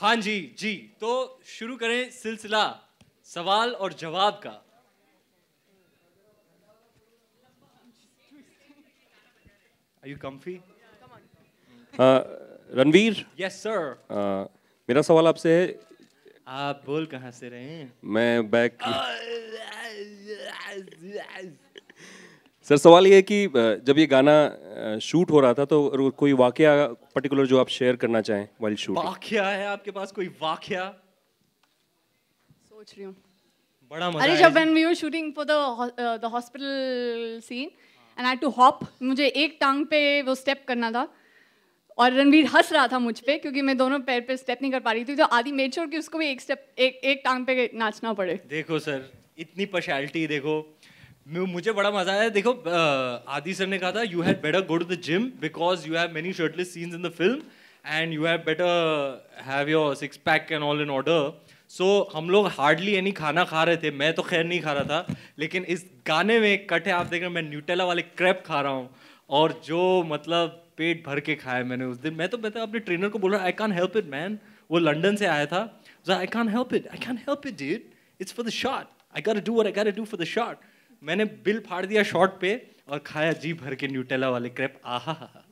हाँ जी जी तो शुरू करें सिलसिला सवाल और जवाब का Are uh, Ranveer yes sir uh, मेरा सवाल आपसे है आप बोल कहाँ से रहे हैं मैं बैक सर सवाल ये है कि uh, जब ये गाना शूट हो रहा था तो कोई वाकया पर्टिकुलर जो आप शेयर करना चाहें वाइल्ड शूट वाकया है आपके पास कोई वाकया सोच रही हूँ बड़ा मजा अरे जब when we were shooting for the the hospital scene and I to hop मुझे एक टांग पे वो स्टेप करना था और रणवीर हंस रहा था मुझ पे क्योंकि मैं दोनों पैर पे स्टेप नहीं कर पा रही थी तो आदि मेड श्योर कि उसको भी एक स्टेप एक एक टांग पे नाचना पड़े देखो सर इतनी पर्शैलिटी देखो मुझे बड़ा मजा आया देखो आदि सर ने कहा था you had better go to the gym because you have many shirtless scenes in the film and you have better have your six pack and all in order so हम लोग हार्डली एनी खाना खा रहे थे मैं तो खैर नहीं खा रहा था लेकिन इस गाने में कट है आप देख रहे मैं न्यूटेला वाले क्रैप खा रहा हूँ और जो मतलब पेट भर के खाया मैंने उस दिन मैं तो मैं तो अपने ट्रेनर को बोल रहा I can help it man वो लंडन से आया था I can help it I can help it did it's for the shot I can do I can do for the shot मैंने बिल फाड़ दिया शॉर्ट पे और खाया जी भर के न्यूटेला वाले क्रेप आहा हा हा